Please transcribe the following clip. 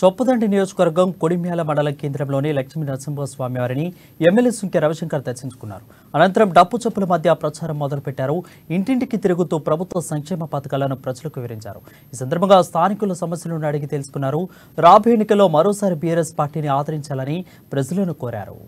చొప్పదండి నియోజకవర్గం కొడిమ్యాల మండల కేంద్రంలోని లక్ష్మీ నరసింహస్వామి వారిని ఎమ్మెల్యే సుంకె రవిశంకర్ దర్శించుకున్నారు అనంతరం డప్పు చెప్పుల మధ్య ప్రచారం మొదలుపెట్టారు ఇంటింటికి తిరుగుతూ ప్రభుత్వ సంక్షేమ పథకాలను ప్రజలకు వివరించారు ఈ సందర్భంగా స్థానికుల సమస్యలను అడిగి తెలుసుకున్నారు రాబోయే ఎన్నికల్లో మరోసారి బీఆర్ఎస్ పార్టీని ఆదరించాలని ప్రజలను కోరారు